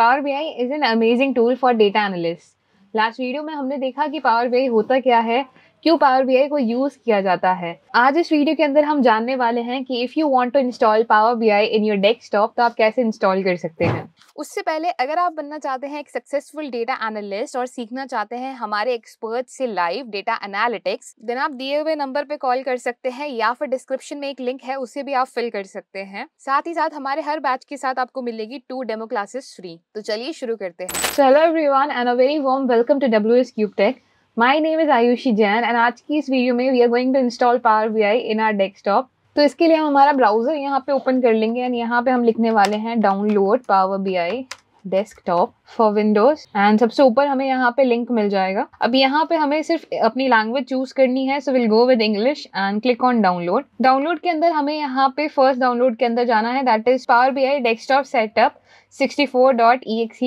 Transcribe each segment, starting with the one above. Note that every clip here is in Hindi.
power B I is an amazing tool for data analyst last video में हमने देखा कि पावर बी आई होता क्या है क्यों पावर बी को यूज किया जाता है आज इस वीडियो के अंदर हम जानने वाले हैं कि if you want to install power B I in your desktop तो आप कैसे इंस्टॉल कर सकते हैं उससे पहले अगर आप बनना चाहते हैं एक सक्सेसफुल डेटा एनालिस्ट और सीखना चाहते हैं हमारे एक्सपर्ट से लाइव डेटा एनालिटिक्स देन आप दिए हुए नंबर पर कॉल कर सकते हैं या फिर डिस्क्रिप्शन में एक लिंक है उसे भी आप फिल कर सकते हैं साथ ही साथ हमारे हर बैच के साथ आपको मिलेगी टू डेमो क्लासेस फ्री तो चलिए शुरू करते हैं चलो everyone and a very warm welcome to W S cube tech my name is Ayushi Jain and आज की इस वीडियो में we are going to install power B I in our desktop तो इसके लिए हम हमारा ब्राउज़र यहाँ पे ओपन कर लेंगे एंड यहाँ पे हम लिखने वाले हैं download power B I desktop for Windows and सबसे ऊपर हमें यहाँ पे लिंक मिल जाएगा अब यहाँ पे हमें सिर्फ अपनी लैंग्वेज चूज करनी है so will go with English and click on download download के अंदर हमें यहाँ पे फर्स्ट डाउनलोड के अंदर जाना है that is power B I desktop setup sixty four dot E X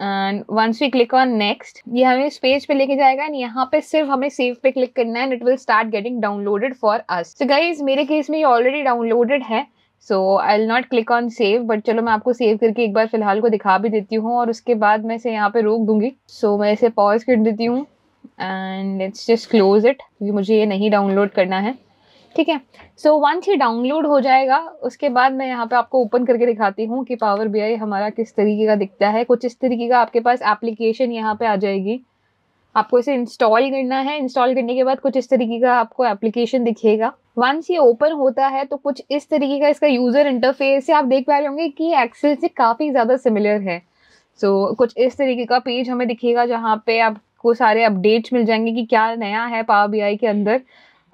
and once we click on next ये हमें इस पेज पे लेके जाएगा एंड यहाँ पे सिर्फ हमें सेव पे क्लिक करना है and it will start getting downloaded for us so guys मेरे केस में ये ऑलरेडी डाउनलोडेड है so I will not click on save but चलो मैं आपको सेव करके एक बार फिलहाल को दिखा भी देती हूँ और उसके बाद मैं इसे यहाँ पे रोक दूंगी सो so, मैं इसे पॉज कर देती हूँ and it's just close it क्योंकि मुझे ये नहीं डाउनलोड करना है ठीक है सो वंस ये डाउनलोड हो जाएगा उसके बाद मैं यहाँ पे आपको ओपन करके दिखाती हूँ कि पावर बी हमारा किस तरीके का दिखता है कुछ इस तरीके का आपके पास एप्लीकेशन यहाँ पे आ जाएगी आपको इसे इंस्टॉल करना है इंस्टॉल करने के बाद कुछ इस तरीके का आपको एप्लीकेशन दिखेगा वंस ये ओपन होता है तो कुछ इस तरीके का इसका यूज़र इंटरफेस आप देख पा रहे होंगे कि एक्सेल से काफ़ी ज़्यादा सिमिलर है सो so, कुछ इस तरीके का पेज हमें दिखेगा जहाँ पे आपको सारे अपडेट्स मिल जाएंगे कि क्या नया है पावर बी के अंदर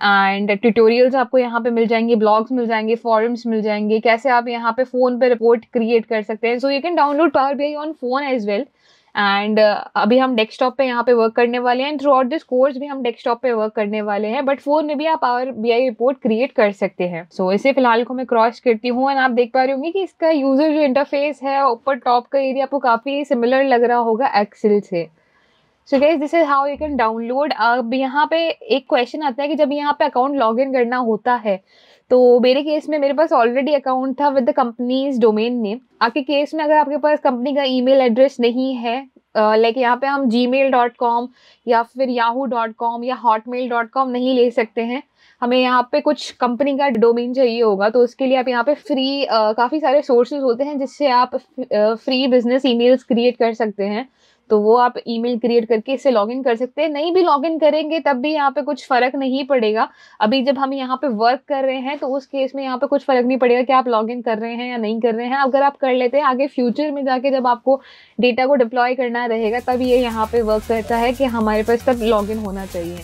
एंड ट्यूटोरियल्स आपको यहाँ पे मिल जाएंगे ब्लॉग्स मिल जाएंगे फॉरम्स मिल जाएंगे कैसे आप यहाँ पे फ़ोन पे रिपोर्ट क्रिएट कर सकते हैं so you can download power B I on phone as well and अभी हम डेस्कटॉप पे यहाँ पे वर्क करने वाले हैं थ्रू आउट दिस कोर्स भी हम डेस्कटॉप पे वर्क करने वाले हैं बट फोन में भी आप power B I report create कर सकते हैं सो so, इसे फिलहाल को मैं क्रॉस करती हूँ एंड आप देख पा रहे होंगे कि इसका यूजर जो इंटरफेस है ऊपर टॉप का एरिया आपको काफ़ी सिमिलर लग रहा होगा एक्सेल से so guys this is how you can download अब यहाँ पे एक क्वेश्चन आता है कि जब यहाँ पे अकाउंट लॉग इन करना होता है तो मेरे केस में मेरे पास ऑलरेडी अकाउंट था with the company's domain name आपके केस में अगर आपके पास कंपनी का ईमेल एड्रेस नहीं है लाइक यहाँ पे हम जी मेल डॉट कॉम या फिर याहू डॉट कॉम या हॉटमेल डॉट कॉम नहीं ले सकते हैं हमें यहाँ पे कुछ कंपनी का डोमेन चाहिए होगा तो उसके लिए आप यहाँ पे फ्री काफ़ी सारे सोर्सेज होते हैं जिससे आप फ्री बिजनेस ईमेल्स क्रिएट कर सकते हैं तो वो आप ईमेल क्रिएट करके इससे लॉगिन कर सकते हैं नहीं भी लॉगिन करेंगे तब भी यहाँ पे कुछ फ़र्क नहीं पड़ेगा अभी जब हम यहाँ पे वर्क कर रहे हैं तो उस केस में यहाँ पे कुछ फ़र्क नहीं पड़ेगा कि आप लॉगिन कर रहे हैं या नहीं कर रहे हैं अगर आप कर लेते हैं आगे फ्यूचर में जाके जब आपको डेटा को डिप्लॉय करना रहेगा तब ये यहाँ पर वर्क करता है कि हमारे पास तब लॉग होना चाहिए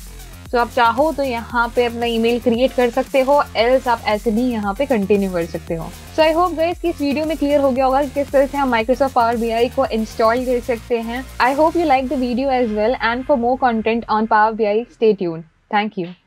तो आप चाहो तो यहाँ पे अपना ईमेल क्रिएट कर सकते हो एल्स आप ऐसे भी यहाँ पे कंटिन्यू कर सकते हो सो आई होप गाइस कि इस वीडियो में क्लियर हो गया होगा कि किस तरह से हम माइक्रोसॉफ्ट पावर बी को इंस्टॉल कर सकते हैं I hope you like the video as well and for more content on power B I stay thank you